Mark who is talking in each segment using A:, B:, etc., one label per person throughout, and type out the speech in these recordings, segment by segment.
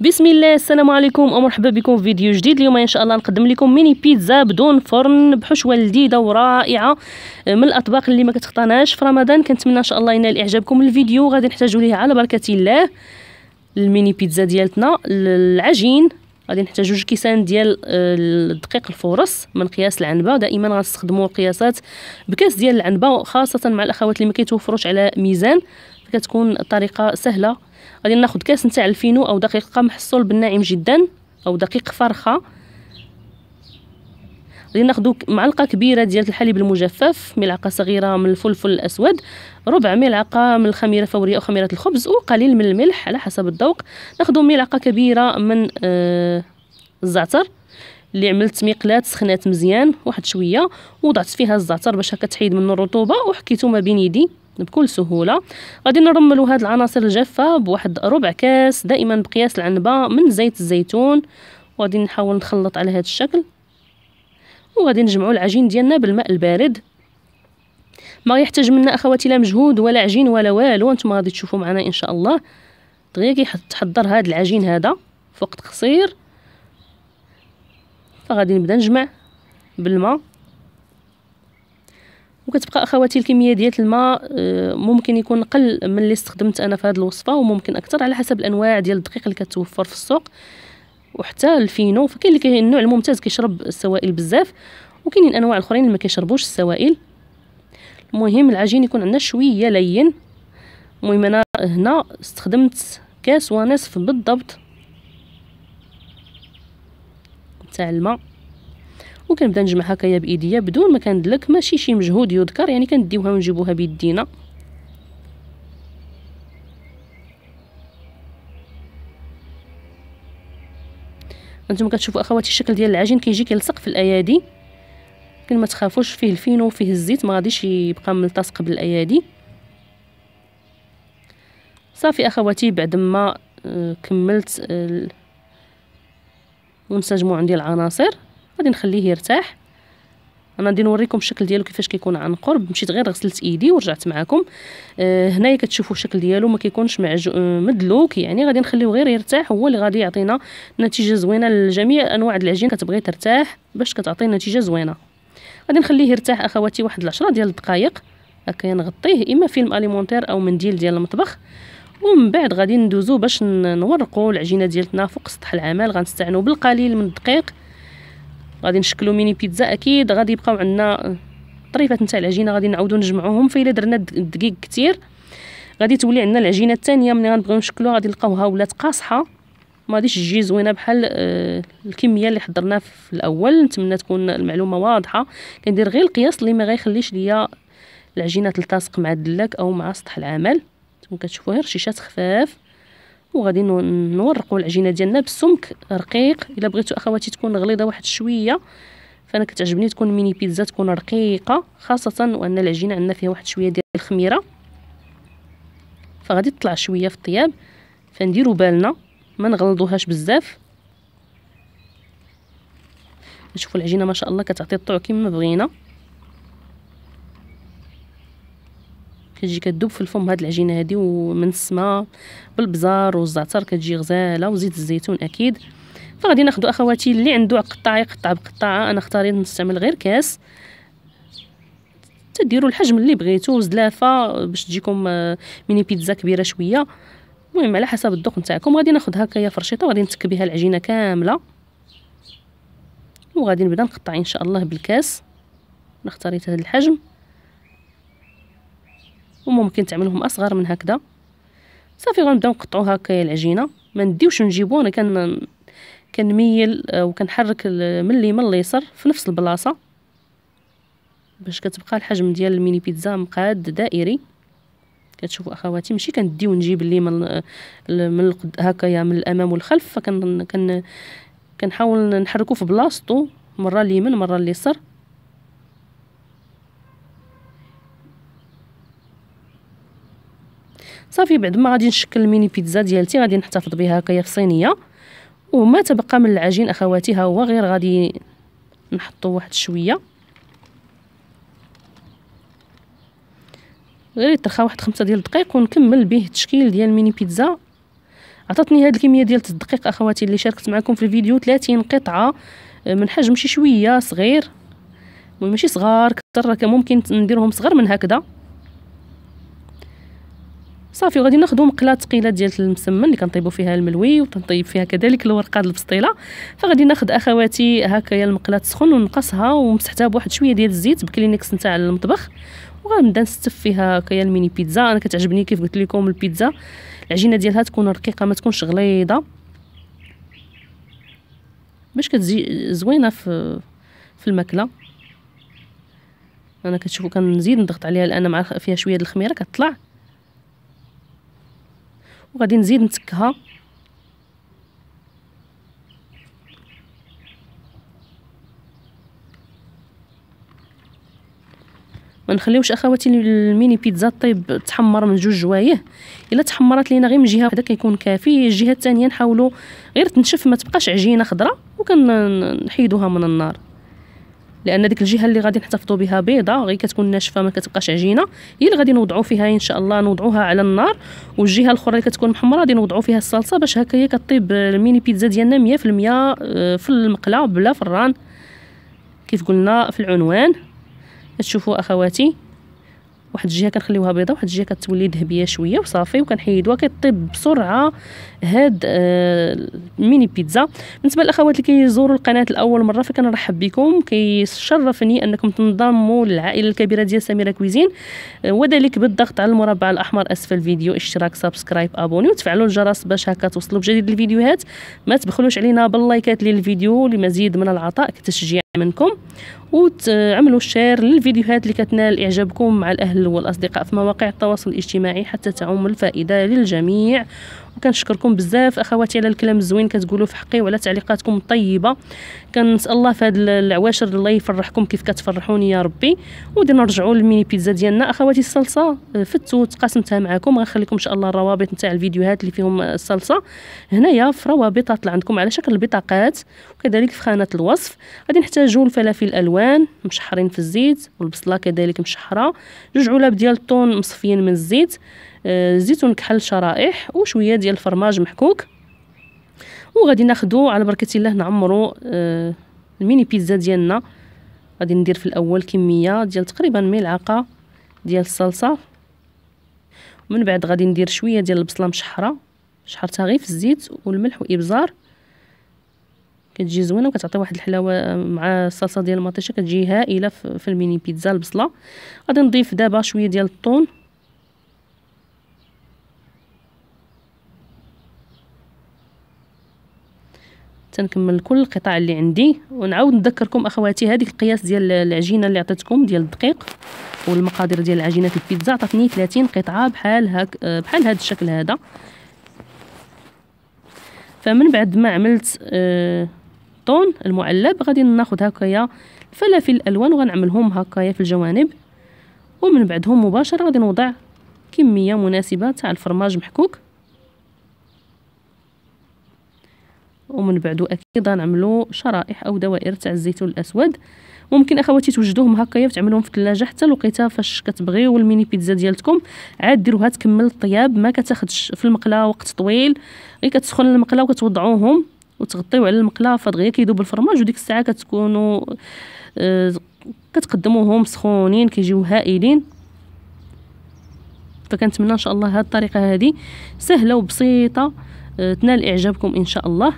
A: بسم الله السلام عليكم ومرحبا بكم في فيديو جديد اليوم ان شاء الله نقدم لكم ميني بيتزا بدون فرن بحشوه لذيذه ورائعه آه، من الاطباق اللي ما كتخطاناش في رمضان كنتمنى ان شاء الله ينال اعجابكم الفيديو غادي نحتاجوا ليه على بركه الله الميني بيتزا ديالتنا العجين غادي نحتاج جوج كيسان ديال آه، الدقيق الفورص من قياس العنبه دائما غنستخدموا القياسات بكاس ديال العنبه خاصه مع الاخوات اللي ما كيتوفروش على ميزان كتكون الطريقه سهله غادي ناخذ كاس نتاع الفينو او دقيق قمح الصلب الناعم جدا او دقيق فرخه غادي ناخذ معلقه كبيره ديال الحليب المجفف ملعقه صغيره من الفلفل الاسود ربع ملعقه من الخميره الفوريه او خميره الخبز وقليل من الملح على حسب الذوق ناخذ ملعقه كبيره من آه الزعتر اللي عملت مقلات سخنات مزيان واحد شويه وضعت فيها الزعتر باش هكا تحيد منه الرطوبه وحكيته ما بين يدي بكل سهوله غادي نرملو هاد العناصر الجافه بواحد ربع كاس دائما بقياس العنبه من زيت الزيتون وغادي نحاول نخلط على هذا الشكل وغادي نجمعوا العجين ديالنا بالماء البارد ما يحتاج منا اخواتي لا مجهود ولا عجين ولا والو نتوما غادي تشوفوا معنا ان شاء الله دغيا كيتحضر هذا العجين هذا في وقت قصير فغادي نبدا نجمع بالماء وكتبقى اخواتي الكميه ديال الماء آه، ممكن يكون قل من اللي استخدمت انا في هذه الوصفه وممكن اكثر على حسب الانواع ديال الدقيق اللي كتوفر في السوق وحتى الفينو فكاين اللي النوع الممتاز كيشرب السوائل بزاف وكاينين انواع اخرين اللي ما كيشربوش السوائل المهم العجين يكون عندنا شويه لين المهم انا هنا استخدمت كاس ونصف بالضبط تاع الماء وكنبدا نجمع هكايا بايديا بدون ما كندلك ماشي شي مجهود يذكر يعني كنديوها ونجيبوها بيدينا انتم كتشوفوا اخواتي الشكل ديال العجين كيجي كيلصق في الايادي لكن ما تخافوش فيه الفينو وفيه الزيت ما غاديش يبقى ملتصق بالايادي صافي اخواتي بعد ما آه، كملت ونسجموا آه، عندي العناصر غادي نخليه يرتاح انا غادي نوريكم الشكل ديالو كيفاش كيكون عن قرب مشيت غير غسلت ايدي ورجعت معكم آه هنايا كتشوفوا الشكل ديالو ما كيكونش معج... آه، مدلوك يعني غادي نخليوه غير يرتاح هو اللي غادي يعطينا نتيجه زوينه لجميع انواع العجين كتبغي ترتاح باش كتعطي نتيجه زوينه غادي نخليه يرتاح اخواتي واحد العشرة ديال الدقائق هكا نغطيه اما فيلم اليمونتير او منديل ديال المطبخ ومن بعد غادي ندوزو باش نورقوا العجينه ديالتنا فوق سطح العمل غنستعنوا بالقليل من الدقيق غادي نشكلو ميني بيتزا اكيد غادي يبقاو عندنا طريفات نتاع العجينه غادي نعاودو نجمعوهم فإلا درنا الدقيق كتير غادي تولي عندنا العجينه الثانيه ملي غنبغيو نشكلوها غادي نلقاوها ولات قاصحه ما غاديش تجي زوينه بحال آه الكميه اللي حضرناها في الاول نتمنى تكون المعلومه واضحه كندير غير القياس اللي ما غيخليش ليا العجينه تلتصق مع الدلاك او مع سطح العمل نتوما كتشوفوا غير شيشات خفاف وغادي نورقوا العجينه ديالنا بالسمك رقيق الا بغيتو اخواتي تكون غليظه واحد شويه فانا كتعجبني تكون ميني بيتزا تكون رقيقه خاصه وان العجينه عندنا فيها واحد شويه ديال الخميره فغادي تطلع شويه في الطياب فنديروا بالنا ما نغلظوهاش بزاف نشوفوا العجينه ما شاء الله كتعطي الطعم كما بغينا كتجي كتذوب في الفم هاد العجينه هادي ومن السما بالبزار والزعتر كتجي غزاله وزيت الزيتون اكيد فغادي ناخذ اخواتي اللي عنده قطاع يقطع بقطاعه انا اختاريت نستعمل غير كاس تديروا الحجم اللي بغيتو زلافه باش تجيكم آه، ميني بيتزا كبيره شويه المهم على حسب الذوق نتاعكم غادي ناخذ هكايا فرشيطه وغادي نتك بها العجينه كامله وغادي نبدا نقطع ان شاء الله بالكاس انا اختاريت هذا الحجم وممكن تعملهم اصغر من هكذا صافي غنبداو نقطعو هكايا العجينه ما نديوش نجيبو انا كان كنميل آه، وكنحرك من اليمين لليسر في نفس البلاصه باش كتبقى الحجم ديال الميني بيتزا مقاد دائري كتشوفوا اخواتي ماشي كنديو نجيب اللي آه، من من هكايا من الامام والخلف فكن كن كنحاول نحركو في بلاصتو مره اليمين مره اليسار صافي بعد ما غادي نشكل الميني بيتزا ديالتي غادي نحتفظ بها هكايا في صينيه وما تبقى من العجين اخواتي ها هو غير غادي نحطو واحد شويه غير يترخى واحد خمسة ديال الدقائق ونكمل به التشكيل ديال الميني بيتزا عطاتني هاد الكميه ديال الدقيق اخواتي اللي شاركت معكم في الفيديو 30 قطعه آه، من حجم شي شويه صغير ماشي صغار كثر ممكن نديرهم صغر من هكذا صافي وغادي ناخذوا مقله ثقيله ديال المسمن اللي كنطيبوا فيها الملوي وكنطيب فيها كذلك الورقه البسطيله فغادي ناخذ اخواتي هكايا المقله تسخن ونقصها ومسحتها بواحد شويه ديال الزيت بكلينكس نتاع المطبخ وغنبدا نستف فيها هكايا الميني بيتزا انا كتعجبني كيف قلت لكم البيتزا العجينه ديالها تكون رقيقه ما تكونش غليظه باش كتجي زوينه في في الماكله انا كتشوفوا كنزيد نضغط عليها الان مع فيها شويه د الخميره كتطلع وغادي نزيد نتكها ما نخليوش اخواتي الميني بيتزا طيب تحمر من جوج جوايه الا تحمرت لينا غير من جهه هذا كيكون كافي الجهه الثانيه نحاولوا غير تنشف ما تبقاش عجينه خضراء وكنحيدوها من النار لان ديك الجهه اللي غادي نحتفظوا بها بيضه غير كتكون ناشفه ما كتبقاش عجينه هي اللي غادي نوضعوا فيها ان شاء الله نوضعوها على النار والجهه الاخرى اللي كتكون محمره غادي نوضعوا فيها الصلصه باش هكا هي كطيب الميني بيتزا ديالنا 100% في آه، المقله بلا فران كيف قلنا في العنوان تشوفوا اخواتي واحد الجهه كنخليوها بيضاء واحد الجهه كتولي ذهبيه شويه وصافي وكنحيدوها كيطيب بسرعه هاد آه، الميني بيتزا بالنسبه للاخوات اللي كيزوروا القناه لاول مره فكنرحب بكم كيشرفني انكم تنضموا للعائله الكبيره ديال سميره كويزين آه، وذلك بالضغط على المربع الاحمر اسفل الفيديو اشتراك سبسكرايب ابوني وتفعلوا الجرس باش هكا توصلوا بجديد الفيديوهات ما تبخلوش علينا باللايكات للفيديو لمزيد من العطاء كتشجيع منكم وتعملوا شير للفيديوهات اللي كتنال اعجابكم مع الاهل والاصدقاء في مواقع التواصل الاجتماعي حتى تعم الفائده للجميع وكنشكركم بزاف اخواتي على الكلام الزوين كتقولوا في حقي وعلى تعليقاتكم الطيبه كنسال الله في هاد العواشر الله يفرحكم كيف كتفرحوني يا ربي ودير نرجعوا للميني بيتزا ديالنا اخواتي الصلصه آه، فتوت قاسمتها معكم غنخليكم ان شاء الله الروابط نتاع الفيديوهات اللي فيهم آه، الصلصه هنايا في روابط طلع عندكم على شكل بطاقات وكذلك في خانه الوصف غادي نحتاجوا الفلافل الالوان مشحرين في الزيت والبصله كذلك مشحره جوج علب ديال الطون مصفيين من الزيت زيتون كحل شرائح وشويه ديال الفرماج محكوك وغادي ناخدو على بركه الله نعمرو آه، الميني بيتزا ديالنا غادي ندير في الاول كميه ديال تقريبا ملعقه ديال الصلصه ومن بعد غادي ندير شويه ديال البصله مشحره شحرتها غير في الزيت والملح وابزار كتجي زوينه وكتعطي واحد الحلاوه آه، مع الصلصه ديال المطيشه كتجي هائله في الميني بيتزا البصله غادي نضيف دابا شويه ديال الطون نكمل كل القطع اللي عندي ونعاود نذكركم اخواتي هذيك القياس ديال العجينه اللي عطيتكم ديال الدقيق والمقادير ديال عجينه البيتزا عطاتني 30 قطعه بحال هك بحال هذا الشكل هذا فمن بعد ما عملت آه، طون المعلب غادي ناخذ هكايا فلافل الالوان وغنعملهم هكايا في الجوانب ومن بعدهم مباشره غادي نوضع كميه مناسبه تاع الفرماج محكوك ومن بعد اكيد غنعملوا شرائح او دوائر تاع الزيتون الاسود ممكن اخواتي توجدوهم هكايا وتعملوهم في الثلاجه حتى لقيتها فاش كتبغيو الميني بيتزا ديالتكم عاد ديروها تكمل الطياب ما كتاخذش في المقله وقت طويل غير كتسخن المقله وكتوضعوهم وتغطيو على المقله فدغيا غير كيذوب الفرماج وديك الساعه كتكونوا آه كتقدموهم سخونين كيجيو هائلين فكنتمنى ان شاء الله هاد الطريقه هذه سهله وبسيطه آه، تنال اعجابكم ان شاء الله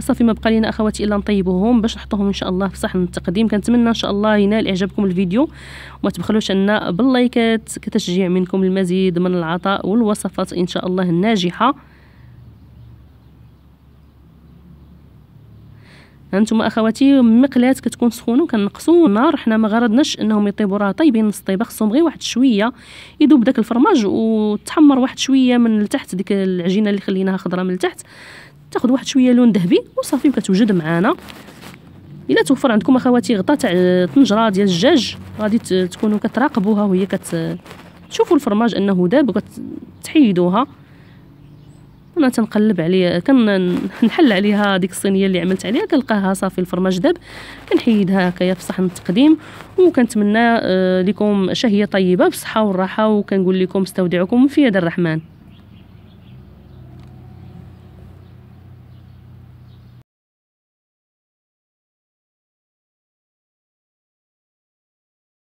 A: صافي ما بقى لينا اخواتي الا نطيبوهم باش نحطوهم ان شاء الله في صحن التقديم كنتمنى ان شاء الله ينال اعجابكم الفيديو وما تبخلوش عنا باللايكات كتشجيع منكم المزيد من العطاء والوصفات ان شاء الله الناجحه هانتوما اخواتي مقلات كتكون سخونه وكنقصو النار حنا ما غرضناش انهم يطيبوا راه طيبين نص طيبه خصهم غير واحد شويه يذوب داك الفرماج وتحمر واحد شويه من التحت ديك العجينه اللي خليناها خضراء من التحت تاخذ واحد شويه لون ذهبي وصافي وكتوجد معانا الا توفر عندكم اخواتي غطاء تاع الطنجره ديال الدجاج غادي تكونوا كتراقبوها وهي كت تشوفوا الفرماج انه داب وكتحيدوها انا تنقلب عليها كنحل عليها ديك الصينيه اللي عملت عليها كنلقاها صافي الفرماج داب كنحيدها هكايا في صحن التقديم وكنتمنى آه، لكم شهيه طيبه بالصحه والراحه وكنقول لكم استودعكم في يد الرحمن